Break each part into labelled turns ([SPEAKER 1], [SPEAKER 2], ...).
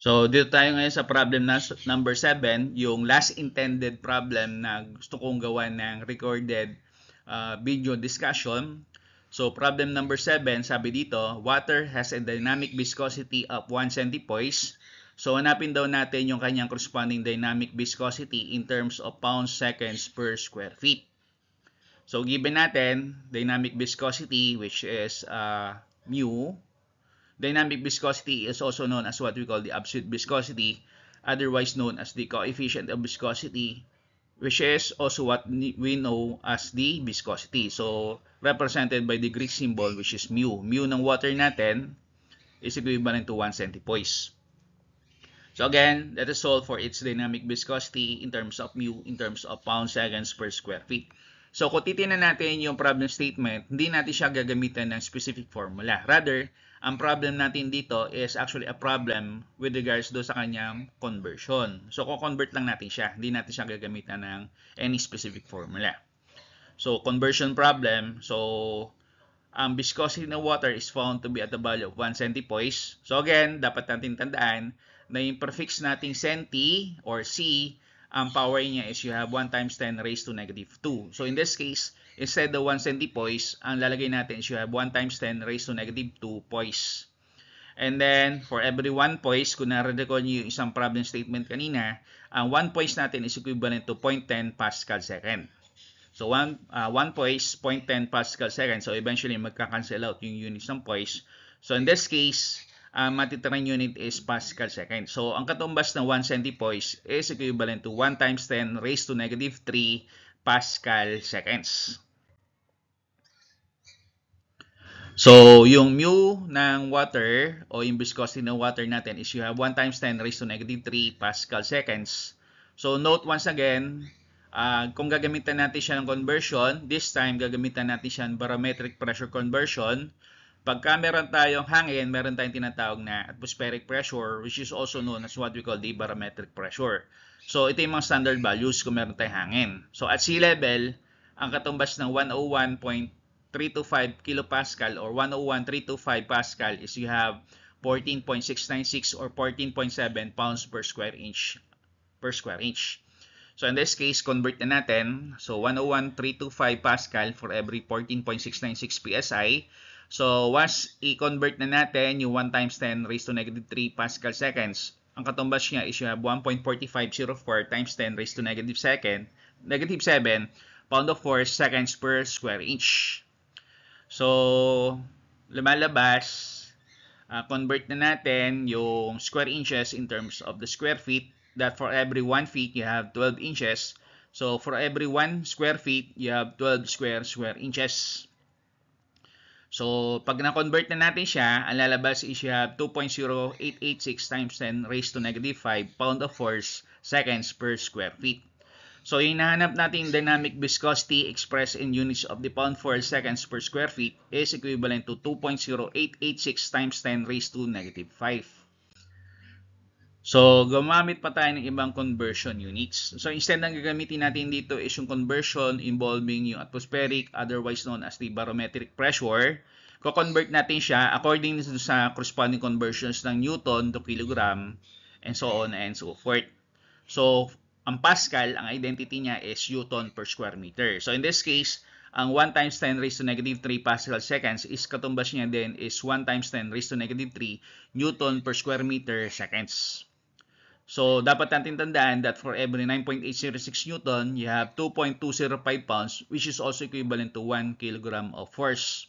[SPEAKER 1] So, dito tayo ngayon sa problem na number 7, yung last intended problem na gusto kong gawan ng recorded uh, video discussion. So, problem number 7, sabi dito, water has a dynamic viscosity of 1 centipoise. So, hanapin daw natin yung kanyang corresponding dynamic viscosity in terms of pounds seconds per square feet. So, given natin, dynamic viscosity, which is uh, mu, Dynamic viscosity is also known as what we call the absolute viscosity, otherwise known as the coefficient of viscosity, which is also what we know as the viscosity. So, represented by the Greek symbol, which is mu. Mu ng water natin is equivalent to 1 centipoise. So again, that is all for its dynamic viscosity in terms of mu, in terms of pound seconds per square feet. So kung titingnan natin yung problem statement, hindi natin siya gagamitan ng specific formula. Rather, ang problem natin dito is actually a problem with regards do sa kanyang conversion. So ko-convert lang natin siya, hindi natin siya gagamitan ng any specific formula. So conversion problem, so ang viscosity ng water is found to be at the value of 1 centipoise. So again, dapat natin tandaan na yung prefix nating centi or C ang power niya is you have 1 times 10 raised to negative 2. So in this case, instead of 1 centipoise, ang lalagay natin is you have 1 times 10 raised to negative 2 poise. And then, for every 1 poise, kung na-recall nyo yung isang problem statement kanina, ang 1 poise natin is equivalent to 0.10 Pascal second. So 1 uh, one poise, 0.10 Pascal second. So eventually, magka-cancel out yung units ng poise. So in this case, ang matitirang unit is Pascal second. So, ang katumbas ng 1 centipoise is equivalent to 1 times 10 raised to negative 3 Pascal seconds. So, yung mu ng water o yung viscosity ng water natin is you have 1 times 10 raised to negative 3 Pascal seconds. So, note once again, uh, kung gagamitan natin siya ng conversion, this time gagamitan natin siya ng barometric pressure conversion pagka meron tayong hangin, meron tayong tinatawag na atmospheric pressure which is also known as what we call the barometric pressure. So ito yung mga standard values kung meron tayong hangin. So at sea level, ang katumbas ng 101.325 kilopascal or 101.325 pascal is you have 14.696 or 14.7 pounds per square inch per square inch. So in this case, convert na natin. So 101.325 Pascal for every 14.696 PSI So, once i-convert na natin yung 1 times 10 raised to negative 3 Pascal seconds, ang katumbas niya is you have 1.4504 times 10 raised to negative 2, negative 7 pound of force seconds per square inch. So, lumalabas, uh, convert na natin yung square inches in terms of the square feet that for every 1 feet you have 12 inches. So, for every 1 square feet, you have 12 square square inches. So, pag na-convert na natin siya, ang lalabas is you have 2.0886 times 10 raised to negative 5 pound of force seconds per square feet. So, yung nahanap natin dynamic viscosity expressed in units of the pound force seconds per square feet is equivalent to 2.0886 times 10 raised to negative 5. So, gumamit pa tayo ng ibang conversion units. So, instead ng gagamitin natin dito is yung conversion involving yung atmospheric, otherwise known as the barometric pressure. Ko-convert natin siya according sa corresponding conversions ng Newton to kilogram and so on and so forth. So, ang Pascal, ang identity niya is Newton per square meter. So, in this case, ang 1 times 10 raised to negative 3 Pascal seconds is katumbas niya din is 1 times 10 raised to negative 3 Newton per square meter seconds. So, dapat natin tandaan that for every 9.806 Newton, you have 2.205 pounds, which is also equivalent to 1 kilogram of force.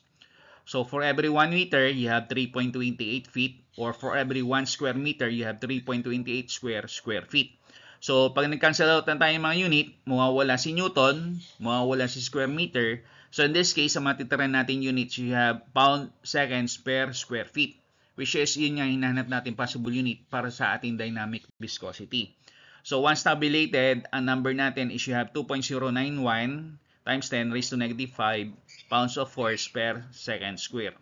[SPEAKER 1] So, for every 1 meter, you have 3.28 feet, or for every 1 square meter, you have 3.28 square square feet. So, pag nag-cancel out na tayo mga unit, mawawala si Newton, mawawala si square meter. So, in this case, sa matitira natin units, you have pound seconds per square feet which is yun nga hinahanap natin possible unit para sa ating dynamic viscosity. So once tabulated, ang number natin is you have 2.091 times 10 raised to negative 5 pounds of force per second square.